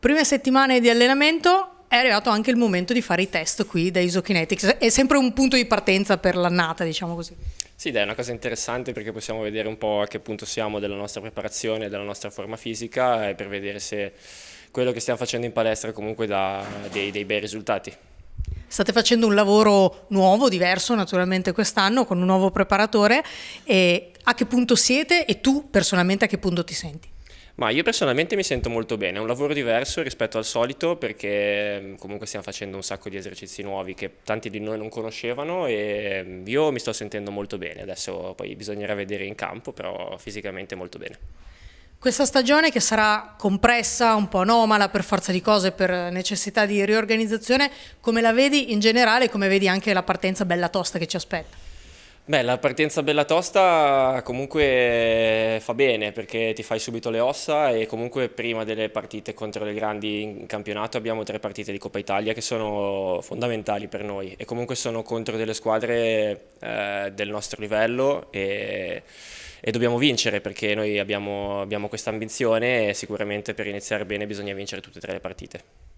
Prime settimane di allenamento è arrivato anche il momento di fare i test qui da Isokinetics. È sempre un punto di partenza per l'annata, diciamo così. Sì, dai, è una cosa interessante perché possiamo vedere un po' a che punto siamo della nostra preparazione, della nostra forma fisica e per vedere se quello che stiamo facendo in palestra comunque dà dei, dei bei risultati. State facendo un lavoro nuovo, diverso naturalmente quest'anno, con un nuovo preparatore. E a che punto siete e tu personalmente a che punto ti senti? Ma io personalmente mi sento molto bene, è un lavoro diverso rispetto al solito perché mm, comunque stiamo facendo un sacco di esercizi nuovi che tanti di noi non conoscevano e mm, io mi sto sentendo molto bene, adesso poi bisognerà vedere in campo, però fisicamente molto bene. Questa stagione che sarà compressa, un po' anomala per forza di cose, per necessità di riorganizzazione, come la vedi in generale e come vedi anche la partenza bella tosta che ci aspetta? Beh, la partenza bella tosta comunque fa bene perché ti fai subito le ossa e comunque prima delle partite contro le grandi in campionato abbiamo tre partite di Coppa Italia che sono fondamentali per noi e comunque sono contro delle squadre eh, del nostro livello e, e, dobbiamo vincere perché noi abbiamo, abbiamo questa ambizione e sicuramente per iniziare bene bisogna vincere tutte e tre le partite.